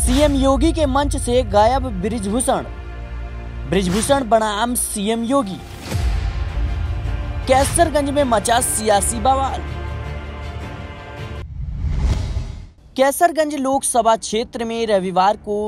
CM योगी के मंच से गायब ब्रिजभूषण ब्रिजभूषण बनाम सीएम योगी कैसरगंज में मचा सियासी बवाल कैसरगंज लोकसभा क्षेत्र में रविवार को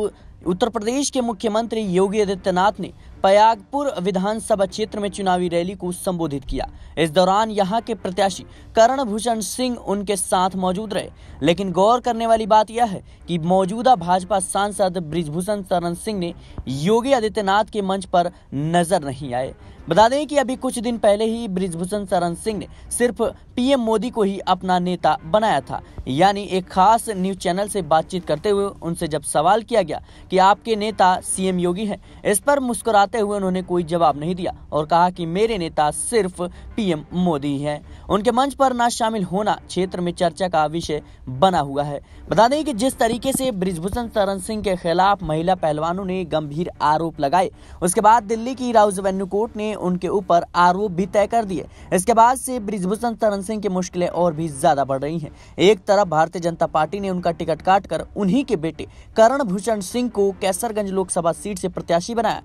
उत्तर प्रदेश के मुख्यमंत्री योगी आदित्यनाथ ने प्रयागपुर विधानसभा क्षेत्र में चुनावी रैली को संबोधित किया इस दौरान यहां के प्रत्याशी करण भूषण सिंह उनके साथ मौजूद रहे लेकिन गौर करने वाली बात यह है कि मौजूदा भाजपा सांसद ब्रिजभूषण शरण सिंह ने योगी आदित्यनाथ के मंच पर नजर नहीं आए बता दें कि अभी कुछ दिन पहले ही ब्रिजभूषण शरण सिंह ने सिर्फ पीएम मोदी को ही अपना नेता बनाया था यानी एक खास न्यूज चैनल से बातचीत करते हुए उनसे जब सवाल किया गया कि आपके नेता सीएम योगी हैं इस पर मुस्कुराते कहते हुए उन्होंने कोई जवाब नहीं दिया और कहा कि मेरे नेता सिर्फ पीएम मोदी हैं उनके मंच पर ना शामिल होना क्षेत्र में चर्चा का विषय बना हुआ है बता दें कि जिस तरीके से ब्रिजभूषण शरण सिंह के खिलाफ महिला पहलवानों ने गंभीर आरोप लगाए उसके बाद दिल्ली की राउज वेन्यू कोर्ट ने उनके ऊपर आरोप भी तय कर दिए इसके बाद से ब्रिजभूषण शरण सिंह की मुश्किलें और भी ज्यादा बढ़ रही है एक तरफ भारतीय जनता पार्टी ने उनका टिकट कर उन्हीं के बेटे करण भूषण सिंह को कैसरगंज लोकसभा सीट से प्रत्याशी बनाया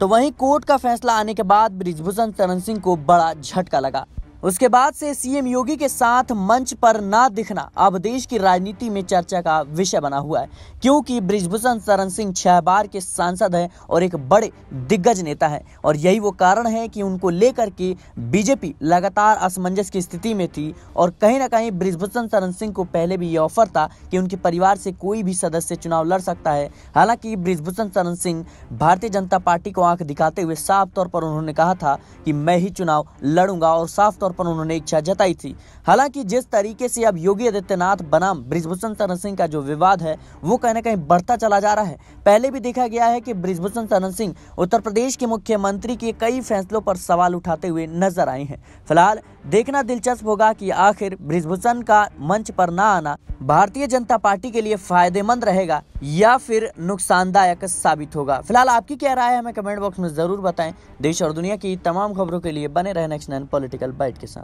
तो वहीं कोर्ट का फैसला आने के बाद ब्रिजभूषण चरण सिंह को बड़ा झटका लगा उसके बाद से सीएम योगी के साथ मंच पर ना दिखना अब देश की राजनीति में चर्चा का विषय बना हुआ है क्योंकि ब्रिजभूषण शरण सिंह छह बार के सांसद हैं और एक बड़े दिग्गज नेता है और यही वो कारण है कि उनको लेकर के बीजेपी लगातार असमंजस की स्थिति में थी और कहीं ना कहीं ब्रिजभूषण शरण सिंह को पहले भी ये ऑफर था कि उनके परिवार से कोई भी सदस्य चुनाव लड़ सकता है हालांकि ब्रिजभूषण शरण सिंह भारतीय जनता पार्टी को आंख दिखाते हुए साफ तौर पर उन्होंने कहा था कि मैं ही चुनाव लड़ूंगा और साफ तौर तौर पर उन्होंने इच्छा जताई थी हालांकि जिस तरीके से अब योगी आदित्यनाथ बनाम ब्रिजभूषण शरण सिंह का जो विवाद है वो कहीं ना कहीं बढ़ता चला जा रहा है पहले भी देखा गया है कि ब्रिजभूषण शरण सिंह उत्तर प्रदेश के मुख्यमंत्री के कई फैसलों पर सवाल उठाते हुए नजर आए हैं फिलहाल देखना दिलचस्प होगा कि आखिर ब्रिजभूषण का मंच पर न आना भारतीय जनता पार्टी के लिए फायदेमंद रहेगा या फिर नुकसानदायक साबित होगा फिलहाल आपकी क्या राय है हमें कमेंट बॉक्स में जरूर बताएं देश और दुनिया की तमाम खबरों के लिए बने रहे नेक्स्ट नाइन पॉलिटिकल बाइट के साथ